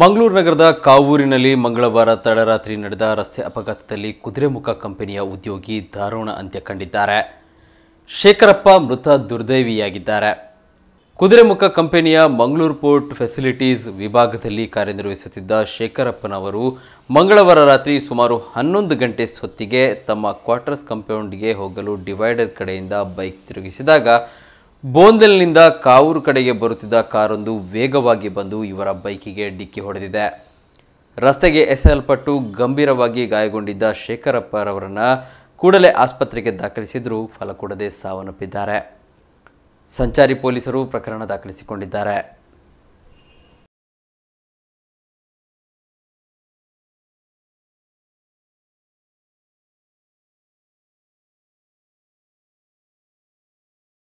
ಮಂಗಳೂರು ನಗರದ ಕಾವೂರಿನಲ್ಲಿ ಮಂಗಳವಾರ ತಡರಾತ್ರಿ ನಡೆದ ರಸ್ತೆ ಅಪಘಾತದಲ್ಲಿ ಕುದುರೆಮುಖ ಕಂಪನಿಯ ಉದ್ಯೋಗಿ ದಾರುಣ ಅಂತ್ಯ ಕಂಡಿದ್ದಾರೆ ಶೇಖರಪ್ಪ ಮೃತ ದುರ್ದೈವಿಯಾಗಿದ್ದಾರೆ ಕುದುರೆಮುಖ ಕಂಪನಿಯ ಮಂಗಳೂರು ಪೋರ್ಟ್ ಫೆಸಿಲಿಟೀಸ್ ವಿಭಾಗದಲ್ಲಿ ಕಾರ್ಯನಿರ್ವಹಿಸುತ್ತಿದ್ದ ಶೇಖರಪ್ಪನವರು ಮಂಗಳವಾರ ರಾತ್ರಿ ಸುಮಾರು ಹನ್ನೊಂದು ಗಂಟೆ ಹೊತ್ತಿಗೆ ತಮ್ಮ ಕ್ವಾರ್ಟರ್ಸ್ ಕಂಪೌಂಡ್ಗೆ ಹೋಗಲು ಡಿವೈಡರ್ ಕಡೆಯಿಂದ ಬೈಕ್ ತಿರುಗಿಸಿದಾಗ ಬೋಂದಲ್ನಿಂದ ಕಾವೂರು ಕಡೆಗೆ ಬರುತ್ತಿದ್ದ ಕಾರೊಂದು ವೇಗವಾಗಿ ಬಂದು ಇವರ ಬೈಕಿಗೆ ಡಿಕ್ಕಿ ಹೊಡೆದಿದೆ ರಸ್ತೆಗೆ ಎಸೆಯಲ್ಪಟ್ಟು ಗಂಭೀರವಾಗಿ ಗಾಯಗೊಂಡಿದ್ದ ಶೇಖರಪ್ಪರವರನ್ನು ಕೂಡಲೇ ಆಸ್ಪತ್ರೆಗೆ ದಾಖಲಿಸಿದರೂ ಫಲ ಕೊಡದೆ ಸಾವನ್ನಪ್ಪಿದ್ದಾರೆ ಸಂಚಾರಿ ಪೊಲೀಸರು ಪ್ರಕರಣ ದಾಖಲಿಸಿಕೊಂಡಿದ್ದಾರೆ